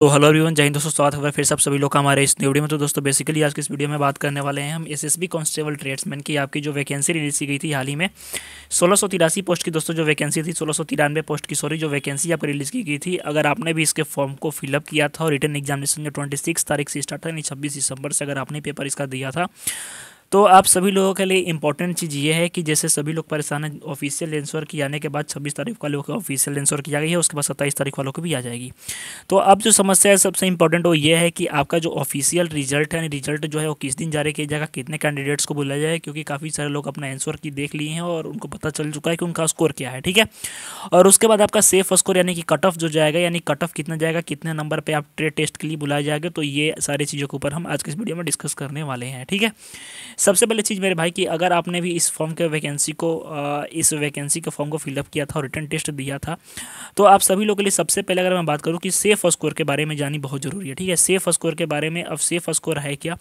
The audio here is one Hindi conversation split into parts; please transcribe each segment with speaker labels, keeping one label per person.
Speaker 1: तो हेलो एवरीवन जय हिंद दोस्तों स्वागत है फिर सब सभी लोग का हमारे इस वीडियो में तो दोस्तों बेसिकली आज के इस वीडियो में बात करने वाले हैं हम एसएसबी कांस्टेबल ट्रेड्समैन की आपकी जो वैकेंसी रिलीज की गई थी हाल ही में सोलह सौ तिरासी पोस्ट की दोस्तों जो वैकेंसी थी सोलह सौ तिरानवे पोस्ट की सॉरी जो वैकेंसी आपको रिलीज़ की गई थी अगर आपने भी इसके फॉर्म को फिलअप किया था और रिटर्न एग्जामिनेशन जो ट्वेंटी तारीख से स्टार्ट था यानी छब्बीस दिसंबर से अगर आपने पेपर इसका दिया था तो आप सभी लोगों के लिए इंपॉर्टेंट चीज़ ये है कि जैसे सभी लोग परेशान हैं ऑफिशियल लेंसवर की आने के बाद छब्बीस तारीख वालों को ऑफिशियल लेंसवर की आ गई है उसके बाद सत्ताईस तारीख वालों को भी आ जाएगी तो अब जो समस्या है सबसे इंपॉर्टेंट वो ये है कि आपका जो ऑफिशियल रिजल्ट है रिजल्ट जो है वो किस दिन जारी किया जाएगा कितने कैंडिडेट्स को बुलाया जाए क्योंकि काफ़ी सारे लोग अपना एंसवर की देख लिए हैं और उनको पता चल चुका है कि उनका स्कोर क्या है ठीक है और उसके बाद आपका सेफ स्कोर यानी कि कट ऑफ जो जाएगा यानी कट ऑफ कितना जाएगा कितने नंबर पर आप ट्रेड टेस्ट के लिए बुलाया जाएगा तो ये सारी चीज़ों के ऊपर हम आज के इस वीडियो में डिस्कस करने वाले हैं ठीक है सबसे पहले चीज़ मेरे भाई की अगर आपने भी इस फॉर्म के वैकेंसी को इस वैकेंसी के फॉर्म को फिलअप किया था और रिटर्न टेस्ट दिया था तो आप सभी लोगों के लिए सबसे पहले अगर मैं बात करूँ कि सेफ स्कोर के बारे में जानी बहुत ज़रूरी है ठीक है सेफ स्कोर के बारे में अब सेफ स्कोर है क्या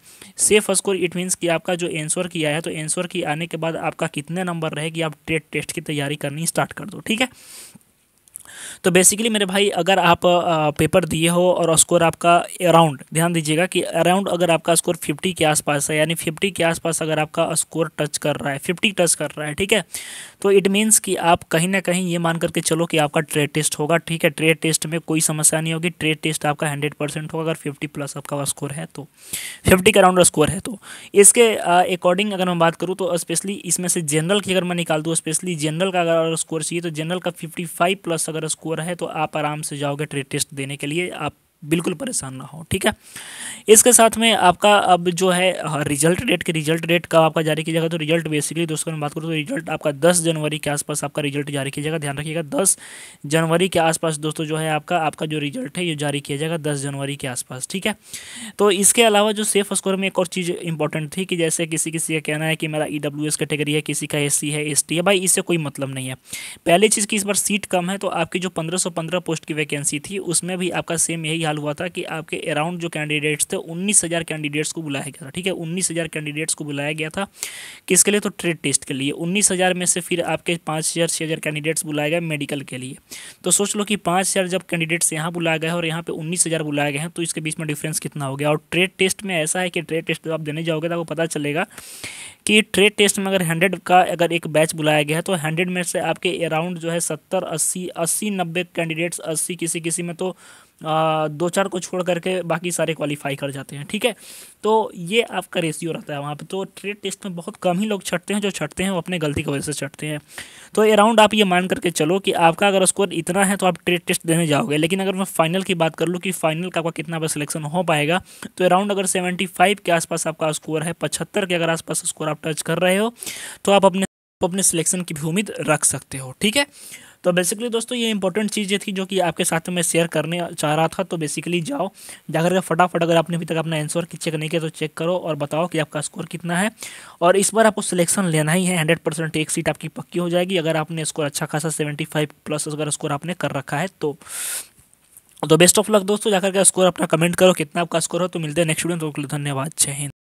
Speaker 1: सेफ स्कोर इट मीन्स कि आपका जो एंसर किया है तो एंसर की आने के बाद आपका कितने नंबर रहे कि आप टेट टेस्ट की तैयारी करनी स्टार्ट कर दो ठीक है तो बेसिकली मेरे भाई अगर आप पेपर दिए हो और स्कोर आपका अराउंड ध्यान दीजिएगा कि अराउंड अगर आपका स्कोर फिफ्टी के आसपास है यानी फिफ्टी के आसपास अगर आपका स्कोर टच कर रहा है फिफ्टी टच कर रहा है ठीक है तो इट मीन्स कि आप कहीं ना कहीं ये मान करके चलो कि आपका ट्रेड टेस्ट होगा ठीक है ट्रेड टेस्ट में कोई समस्या नहीं होगी ट्रेड टेस्ट आपका हंड्रेड परसेंट होगा अगर फिफ्टी प्लस आपका स्कोर है तो फिफ्टी का अराउंड स्कोर है तो इसके अकॉर्डिंग अगर मैं बात करूँ तो स्पेशली इसमें से जनरल की अगर मैं निकाल दूँ स्पेशली जनरल का अगर स्कोर चाहिए तो जनरल का फिफ्टी प्लस अगर स्कोर है तो आप आराम से जाओगे ट्रेड टेस्ट देने के लिए आप बिल्कुल परेशान ना हो ठीक है इसके साथ में आपका अब जो है रिजल्ट डेट के रिजल्ट डेट कब आपका जारी किया जाएगा तो रिजल्ट बेसिकली दोस्तों में बात करूँ तो रिजल्ट आपका दस जनवरी के आसपास आपका रिजल्ट जारी किया जाएगा ध्यान रखिएगा दस जनवरी के आसपास दोस्तों जो है आपका आपका जो रिजल्ट है ये जारी किया जाएगा दस जनवरी के आसपास ठीक है तो इसके अलावा जो सेफ स्कोर में एक और चीज़ इंपॉर्टेंट थी कि जैसे किसी किसी का कहना है कि मेरा ई डब्ल्यू एस कैटेगरी है किसी का एस सी है एस टी है भाई इससे कोई मतलब नहीं है पहली चीज़ की इस बार सीट कम है तो आपकी जो पंद्रह सौ पंद्रह पोस्ट की वैकेंसी थी उसमें भी आपका सेम यही ख्याल हुआ था कि आपके अराउंड जो कैंडिडेट्स थे उन्नीस हज़ार कैंडिडेट्स को बुलाया गया था ठीक है उन्नीस हज़ार कैंडिडेट्स को बुलाया गया था किसके लिए तो ट्रेड टेस्ट के लिए उन्नीस हज़ार में से फिर आपके पाँच हज़ार छः हज़ार कैंडिडेट्स बुलाए गए मेडिकल के लिए तो सोच लो कि पाँच हज़ार जब कैंडिडेट्स यहाँ बुलाए गए और यहाँ पर उन्नीस हज़ार बुलाए गए हैं तो इसके बीच में डिफ्रेंस कितना हो गया और ट्रेड टेस्ट में ऐसा है कि ट्रेड टेस्ट जब आप देने जाओगे तो आपको पता चलेगा कि ट्रेड टेस्ट में अगर हंड्रेड का अगर एक बैच बुलाया गया है तो हंड्रेड में से आपके अराउंड जो है सत्तर अस्सी अस्सी नब्बे कैंडिडेट्स अस्सी किसी किसी में तो दो चार को छोड़ करके बाकी सारे क्वालिफाई कर जाते हैं ठीक है तो ये आपका रेशियो रहता है वहाँ पर तो ट्रेड टेस्ट में बहुत कम ही लोग छटते हैं जो छटते हैं वो अपने गलती की वजह से छटते हैं तो अराउंड आप ये मान करके चलो कि आपका अगर स्कोर इतना है तो आप ट्रेड टेस्ट देने जाओगे लेकिन अगर मैं फाइनल की बात कर लूँ कि फाइनल का आपका कितना बार सिलेक्शन हो पाएगा तो अराउंड अगर सेवेंटी के आसपास आपका स्कोर है पचहत्तर के अगर आसपास स्कोर आप टच कर रहे हो तो आप अपने आप अपने सिलेक्शन की भी उम्मीद रख सकते हो ठीक है तो बेसिकली दोस्तों ये इंपॉर्टेंट चीज़ें थी जो कि आपके साथ में शेयर करने चाह रहा था तो बेसिकली जाओ जाकर के फटाफट अगर आपने अभी तक अपना आंसर की चेक नहीं किया तो चेक करो और बताओ कि आपका स्कोर कितना है और इस बार आपको सिलेक्शन लेना ही है हंड्रेड परसेंट एक सीट आपकी पक्की हो जाएगी अगर आपने स्कोर अच्छा खासा सेवेंटी फाइव प्लस अगर स्कोर आपने कर रखा है तो तो बेस्ट ऑफ लक दोस्तों जाकर के स्कोर अपना कमेंट करो कितना आपका स्कोर हो तो मिलते हैं नेक्स्ट वीडियो तो धन्यवाद जय हिंद